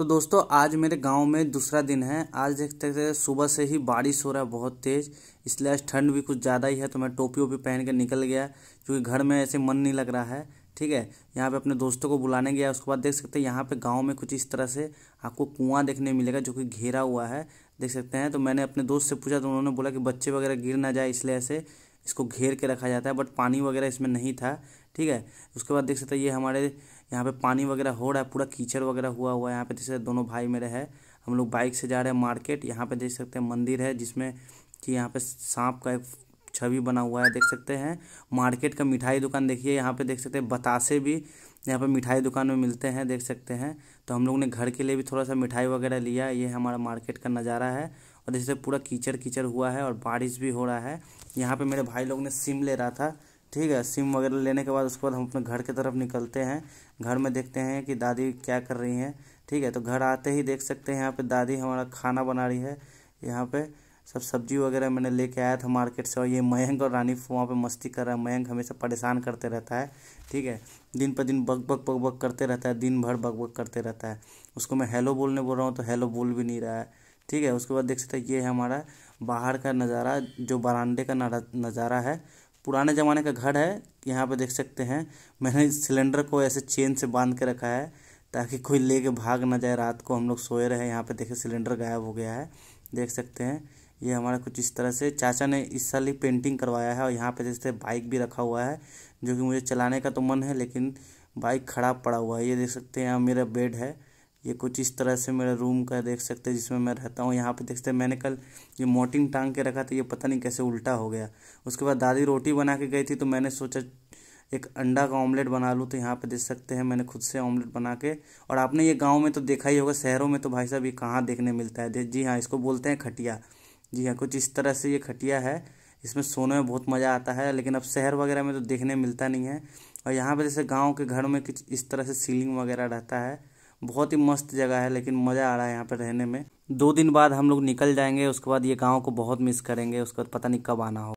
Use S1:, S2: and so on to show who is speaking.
S1: तो दोस्तों आज मेरे गांव में दूसरा दिन है आज देखते देखते सुबह से ही बारिश हो रहा है बहुत तेज़ इसलिए आज ठंड भी कुछ ज़्यादा ही है तो मैं टोपी वोपी पहन के निकल गया क्योंकि घर में ऐसे मन नहीं लग रहा है ठीक है यहाँ पे अपने दोस्तों को बुलाने गया उसके बाद देख सकते हैं यहाँ पे गांव में कुछ इस तरह से आपको कुआं देखने मिलेगा जो कि घेरा हुआ है देख सकते हैं तो मैंने अपने दोस्त से पूछा तो उन्होंने बोला कि बच्चे वगैरह गिर ना जाए इसलिए ऐसे इसको घेर के रखा जाता है बट पानी वगैरह इसमें नहीं था ठीक है उसके बाद देख सकते हैं ये हमारे यहाँ पे पानी वगैरह हो रहा है पूरा कीचड़ वगैरह हुआ हुआ है यहाँ पे देख सकते दोनों भाई मेरे है हम लोग बाइक से जा रहे हैं मार्केट यहाँ पे देख सकते हैं मंदिर है जिसमें कि यहाँ पे सांप का एक छवि बना हुआ है देख सकते हैं मार्केट का मिठाई दुकान देखिए यहाँ पे देख सकते हैं बतासे भी यहाँ पे मिठाई दुकान में मिलते हैं देख सकते हैं तो हम लोग ने घर के लिए भी थोड़ा सा मिठाई वगैरह लिया ये हमारा मार्केट का नज़ारा है और जैसे पूरा कीचड़ कीचड़ हुआ है और बारिश भी हो रहा है यहाँ पे मेरे भाई लोग ने सिम ले रहा था ठीक है सिम वगैरह लेने के बाद उसके बाद हम अपने घर की तरफ निकलते हैं घर में देखते हैं कि दादी क्या कर रही हैं ठीक है तो घर आते ही देख सकते हैं यहाँ पर दादी हमारा खाना बना रही है यहाँ पर सब सब्जी वगैरह मैंने लेके आया था मार्केट से और ये मयंक और रानी वहाँ पे मस्ती कर रहा है मयंक हमेशा परेशान करते रहता है ठीक है दिन पर दिन बक बक बक बक करते रहता है दिन भर बक बक करते रहता है उसको मैं हेलो बोलने बोल रहा हूँ तो हेलो बोल भी नहीं रहा है ठीक है उसके बाद देख सकते हैं ये है हमारा बाहर का नज़ारा जो बरामदे का नज़ारा है पुराने ज़माने का घर है यहाँ पर देख सकते हैं मैंने सिलेंडर को ऐसे चेन से बांध के रखा है ताकि कोई ले के भाग ना जाए रात को हम लोग सोए रहे यहाँ पे देखे सिलेंडर गायब हो गया है देख सकते हैं ये हमारा कुछ इस तरह से चाचा ने इस साल ही पेंटिंग करवाया है और यहाँ पे जैसे बाइक भी रखा हुआ है जो कि मुझे चलाने का तो मन है लेकिन बाइक खराब पड़ा हुआ है ये देख सकते हैं यहाँ मेरा बेड है ये कुछ इस तरह से मेरा रूम का देख सकते हैं जिसमें मैं रहता हूँ यहाँ पे देख सकते हैं मैंने कल ये मोटिंग टांग के रखा था ये पता नहीं कैसे उल्टा हो गया उसके बाद दादी रोटी बना के गई थी तो मैंने सोचा एक अंडा का ऑमलेट बना लूँ तो यहाँ पे देख सकते हैं मैंने खुद से ऑमलेट बना के और आपने ये गाँव में तो देखा ही होगा शहरों में तो भाई साहब ये कहाँ देखने मिलता है जी हाँ इसको बोलते हैं खटिया जी हाँ कुछ इस तरह से ये खटिया है इसमें सोने में बहुत मज़ा आता है लेकिन अब शहर वगैरह में तो देखने मिलता नहीं है और यहाँ पर जैसे गाँव के घर में कुछ इस तरह से सीलिंग वगैरह रहता है बहुत ही मस्त जगह है लेकिन मज़ा आ रहा है यहाँ पर रहने में दो दिन बाद हम लोग निकल जाएंगे उसके बाद ये गाँव को बहुत मिस करेंगे उसके बाद पता नहीं कब आना हो